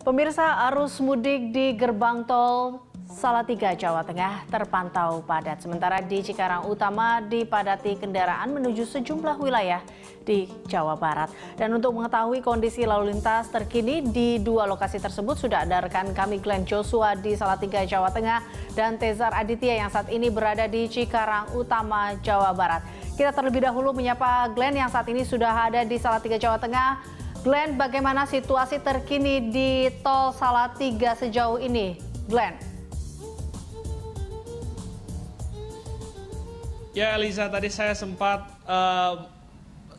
Pemirsa arus mudik di gerbang tol Salatiga, Jawa Tengah terpantau padat. Sementara di Cikarang Utama dipadati kendaraan menuju sejumlah wilayah di Jawa Barat. Dan untuk mengetahui kondisi lalu lintas terkini di dua lokasi tersebut sudah ada rekan kami Glenn Joshua di Salatiga, Jawa Tengah dan Tezar Aditya yang saat ini berada di Cikarang Utama, Jawa Barat. Kita terlebih dahulu menyapa Glenn yang saat ini sudah ada di Salatiga, Jawa Tengah. Glenn, bagaimana situasi terkini di Tol Salatiga sejauh ini? Glenn. Ya, Lisa, tadi saya sempat uh,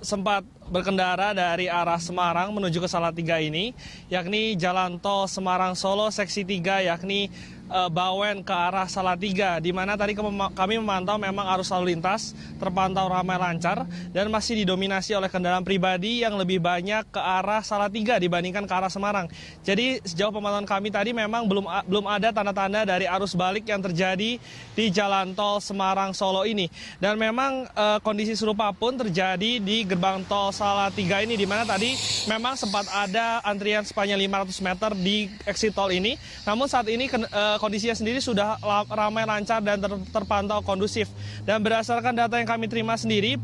sempat berkendara dari arah Semarang menuju ke Salatiga ini, yakni Jalan Tol Semarang Solo Seksi 3, yakni Eh, Bawen ke arah Salatiga di mana tadi kami memantau memang arus lalu lintas terpantau ramai lancar dan masih didominasi oleh kendaraan pribadi yang lebih banyak ke arah Salatiga dibandingkan ke arah Semarang. Jadi sejauh pemantauan kami tadi memang belum belum ada tanda-tanda dari arus balik yang terjadi di jalan tol Semarang Solo ini. Dan memang uh, kondisi serupa pun terjadi di gerbang tol Salatiga ini di mana tadi memang sempat ada antrian sepanjang 500 meter di exit tol ini. Namun saat ini uh, kondisinya sendiri sudah ramai lancar dan ter terpantau kondusif. Dan berdasarkan data yang kami terima sendiri,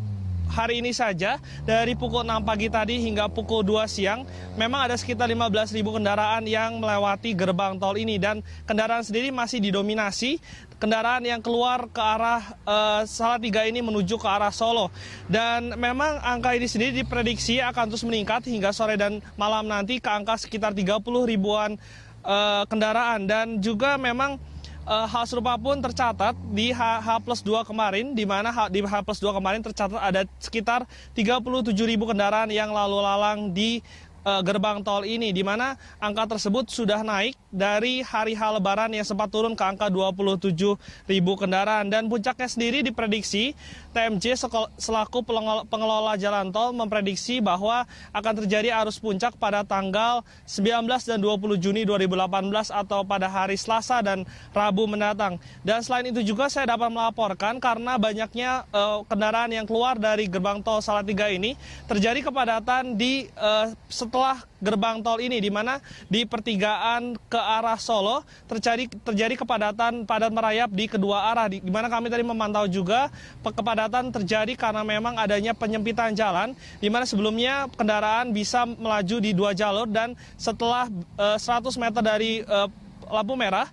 hari ini saja dari pukul 6 pagi tadi hingga pukul 2 siang memang ada sekitar 15 ribu kendaraan yang melewati gerbang tol ini dan kendaraan sendiri masih didominasi kendaraan yang keluar ke arah uh, eh, tiga ini menuju ke arah Solo dan memang angka ini sendiri diprediksi akan terus meningkat hingga sore dan malam nanti ke angka sekitar 30 ribuan uh, kendaraan dan juga memang uh, hal serupa pun tercatat di H, H plus 2 kemarin, di mana H, di H plus 2 kemarin tercatat ada sekitar tujuh ribu kendaraan yang lalu lalang di Eh, gerbang tol ini di mana angka tersebut sudah naik dari hari H lebaran yang sempat turun ke angka 27 ribu kendaraan dan puncaknya sendiri diprediksi TMJ selaku pengelola jalan tol memprediksi bahwa akan terjadi arus puncak pada tanggal 19 dan 20 Juni 2018 atau pada hari Selasa dan Rabu mendatang. Dan selain itu juga saya dapat melaporkan karena banyaknya uh, kendaraan yang keluar dari gerbang tol Salatiga ini terjadi kepadatan di uh, setelah setelah gerbang tol ini di mana di pertigaan ke arah Solo terjadi terjadi kepadatan padat merayap di kedua arah di, mana kami tadi memantau juga kepadatan terjadi karena memang adanya penyempitan jalan di mana sebelumnya kendaraan bisa melaju di dua jalur dan setelah uh, eh, 100 meter dari uh, lampu merah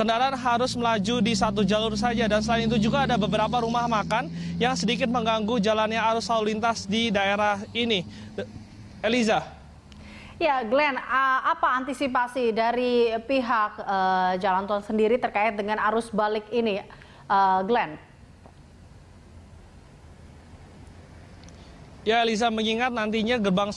kendaraan harus melaju di satu jalur saja dan selain itu juga ada beberapa rumah makan yang sedikit mengganggu jalannya arus lalu lintas di daerah ini. Eliza. Ya, Glenn, uh, apa antisipasi dari pihak uh, Jalan Tol sendiri terkait dengan arus balik ini, uh, Glenn? Ya, Elisa mengingat nantinya gerbang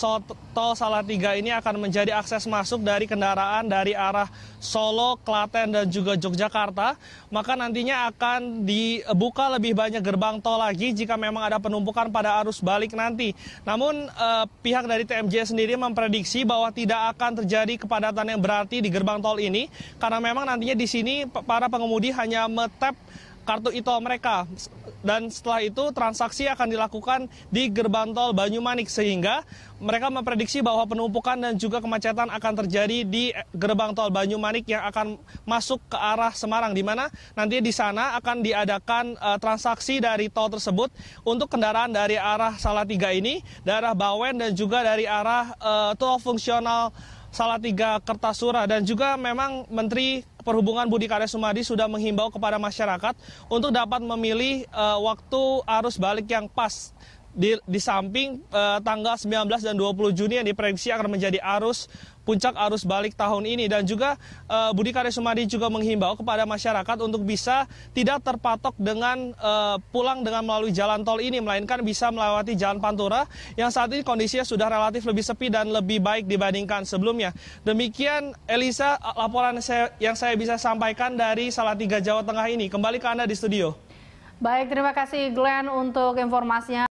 tol Salatiga ini akan menjadi akses masuk dari kendaraan dari arah Solo, Klaten, dan juga Yogyakarta. Maka nantinya akan dibuka lebih banyak gerbang tol lagi jika memang ada penumpukan pada arus balik nanti. Namun eh, pihak dari TMJ sendiri memprediksi bahwa tidak akan terjadi kepadatan yang berarti di gerbang tol ini karena memang nantinya di sini para pengemudi hanya metap kartu e mereka. Dan setelah itu transaksi akan dilakukan di gerbang tol Banyumanik sehingga mereka memprediksi bahwa penumpukan dan juga kemacetan akan terjadi di gerbang tol Banyumanik yang akan masuk ke arah Semarang di mana nanti di sana akan diadakan uh, transaksi dari tol tersebut untuk kendaraan dari arah Salatiga ini, daerah Bawen dan juga dari arah uh, tol fungsional Salatiga Kertasura dan juga memang Menteri Perhubungan Budi Karya Sumadi sudah menghimbau kepada masyarakat untuk dapat memilih uh, waktu arus balik yang pas di, di samping eh, tanggal 19 dan 20 Juni yang diprediksi akan menjadi arus puncak arus balik tahun ini dan juga uh, Budi Karya Sumadi juga menghimbau kepada masyarakat untuk bisa tidak terpatok dengan uh, pulang dengan melalui jalan tol ini melainkan bisa melewati jalan Pantura yang saat ini kondisinya sudah relatif lebih sepi dan lebih baik dibandingkan sebelumnya. Demikian Elisa laporan saya, yang saya bisa sampaikan dari Salatiga Jawa Tengah ini. Kembali ke Anda di studio. Baik, terima kasih Glenn untuk informasinya.